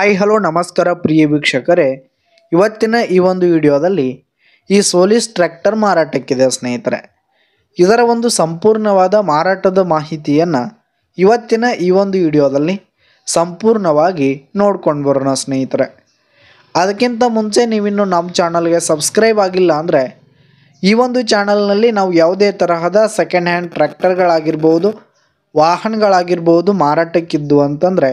hi hello ನಮಸ್ಕಾರ ಪ್ರಿಯ ವೀಕ್ಷಕರೇ ಇವತ್ತಿನ ಈ ಒಂದು ವಿಡಿಯೋದಲ್ಲಿ ಈ ಸೋಲಿಸ್ ಟ್ರ್ಯಾಕ್ಟರ್ ಮಾರಾಟಕ್ಕಿದೆ ಸ್ನೇಹಿತರೆ ಇದರ ಒಂದು ಸಂಪೂರ್ಣವಾದ ಮಾರಾಟದ ಮಾಹಿತಿಯನ್ನು ಇವತ್ತಿನ ಈ ಒಂದು ವಿಡಿಯೋದಲ್ಲಿ ಸಂಪೂರ್ಣವಾಗಿ ನೋಡ್ಕೊಂಡು ಬರೋಣ ಸ್ನೇಹಿತರೆ ಅದಕ್ಕಿಂತ ಮುಂಚೆ ನೀವಿನ್ನು ನಮ್ಮ ಚಾನಲ್ಗೆ ಸಬ್ಸ್ಕ್ರೈಬ್ ಆಗಿಲ್ಲ ಅಂದರೆ ಈ ಒಂದು ಚಾನಲ್ನಲ್ಲಿ ನಾವು ಯಾವುದೇ ತರಹದ ಸೆಕೆಂಡ್ ಹ್ಯಾಂಡ್ ಟ್ರ್ಯಾಕ್ಟರ್ಗಳಾಗಿರ್ಬೋದು ವಾಹನಗಳಾಗಿರ್ಬೋದು ಮಾರಾಟಕ್ಕಿದ್ದು ಅಂತಂದರೆ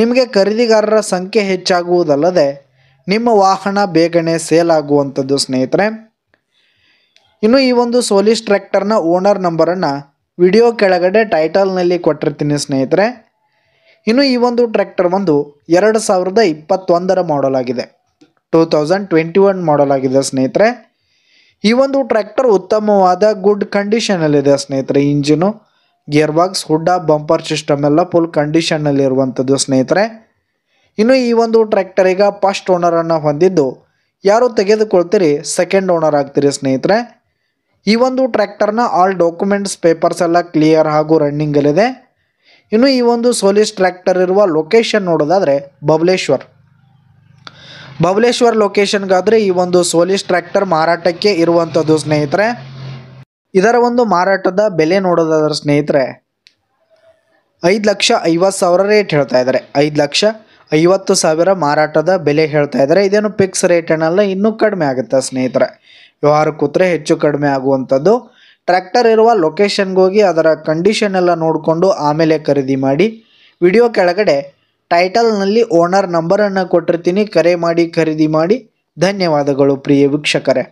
ನಿಮಗೆ ಖರೀದಿಗಾರರ ಸಂಖ್ಯೆ ಹೆಚ್ಚಾಗುವುದಲ್ಲದೆ ನಿಮ್ಮ ವಾಹನ ಬೇಗನೆ ಸೇಲ್ ಆಗುವಂಥದ್ದು ಸ್ನೇಹಿತರೆ ಇನ್ನು ಈ ಒಂದು ಸೋಲಿಸ್ ಟ್ರ್ಯಾಕ್ಟರ್ನ ಓನರ್ ನಂಬರನ್ನು ವಿಡಿಯೋ ಕೆಳಗಡೆ ಟೈಟಲ್ನಲ್ಲಿ ಕೊಟ್ಟಿರ್ತೀನಿ ಸ್ನೇಹಿತರೆ ಇನ್ನು ಈ ಒಂದು ಟ್ರ್ಯಾಕ್ಟರ್ ಒಂದು ಎರಡು ಸಾವಿರದ ಇಪ್ಪತ್ತೊಂದರ ಮಾಡಲ್ ಆಗಿದೆ two thousand twenty one model ಆಗಿದೆ ಸ್ನೇಹಿತರೆ ಈ ಒಂದು ಟ್ರ್ಯಾಕ್ಟರ್ ಉತ್ತಮವಾದ ಗುಡ್ ಕಂಡೀಷನಲ್ಲಿದೆ ಸ್ನೇಹಿತರೆ ಇಂಜಿನು ಗಿಯರ್ ಬಾಕ್ಸ್ ಹುಡ್ಡ ಬಂಪರ್ ಸಿಸ್ಟಮ್ ಎಲ್ಲ ಫುಲ್ ಕಂಡೀಷನ್ನಲ್ಲಿರುವಂಥದ್ದು ಸ್ನೇಹಿತರೆ ಇನ್ನು ಈ ಒಂದು ಟ್ರ್ಯಾಕ್ಟರ್ ಈಗ ಫಸ್ಟ್ ಓನರನ್ನು ಹೊಂದಿದ್ದು ಯಾರು ತೆಗೆದುಕೊಳ್ತೀರಿ ಸೆಕೆಂಡ್ ಓನರ್ ಆಗ್ತೀರಿ ಸ್ನೇಹಿತರೆ ಈ ಒಂದು ಟ್ರ್ಯಾಕ್ಟರ್ನ ಆಲ್ ಡಾಕ್ಯುಮೆಂಟ್ಸ್ ಪೇಪರ್ಸ್ ಎಲ್ಲ ಕ್ಲಿಯರ್ ಹಾಗೂ ರನ್ನಿಂಗಲ್ಲಿದೆ ಇನ್ನು ಈ ಒಂದು ಸೋಲಿಸ್ ಟ್ರ್ಯಾಕ್ಟರ್ ಇರುವ ಲೊಕೇಶನ್ ನೋಡೋದಾದರೆ ಬಬಲೇಶ್ವರ್ ಬಬಲೇಶ್ವರ್ ಲೊಕೇಶನ್ಗಾದರೆ ಈ ಒಂದು ಸೋಲಿಸ್ ಟ್ರ್ಯಾಕ್ಟರ್ ಮಾರಾಟಕ್ಕೆ ಇರುವಂಥದ್ದು ಸ್ನೇಹಿತರೆ ಇದರ ಒಂದು ಮಾರಾಟದ ಬೆಲೆ ನೋಡೋದಾದ್ರೆ ಸ್ನೇಹಿತರೆ ಐದು ಲಕ್ಷ ಐವತ್ತು ಸಾವಿರ ರೇಟ್ ಹೇಳ್ತಾ ಇದ್ದಾರೆ ಐದು ಲಕ್ಷ ಐವತ್ತು ಸಾವಿರ ಮಾರಾಟದ ಬೆಲೆ ಹೇಳ್ತಾ ಇದ್ದಾರೆ ಇದೇನು ಫಿಕ್ಸ್ ರೇಟ್ ಏನಲ್ಲ ಇನ್ನೂ ಕಡಿಮೆ ಆಗುತ್ತೆ ಸ್ನೇಹಿತರೆ ವ್ಯವಹಾರ ಕೂತ್ರೆ ಹೆಚ್ಚು ಕಡಿಮೆ ಆಗುವಂಥದ್ದು ಟ್ರ್ಯಾಕ್ಟರ್ ಇರುವ ಲೊಕೇಶನ್ಗೆ ಹೋಗಿ ಅದರ ಕಂಡೀಷನ್ ಎಲ್ಲ ನೋಡಿಕೊಂಡು ಆಮೇಲೆ ಖರೀದಿ ಮಾಡಿ ವಿಡಿಯೋ ಕೆಳಗಡೆ ಟೈಟಲ್ನಲ್ಲಿ ಓನರ್ ನಂಬರನ್ನು ಕೊಟ್ಟಿರ್ತೀನಿ ಕರೆ ಮಾಡಿ ಖರೀದಿ ಮಾಡಿ ಧನ್ಯವಾದಗಳು ಪ್ರಿಯ ವೀಕ್ಷಕರೇ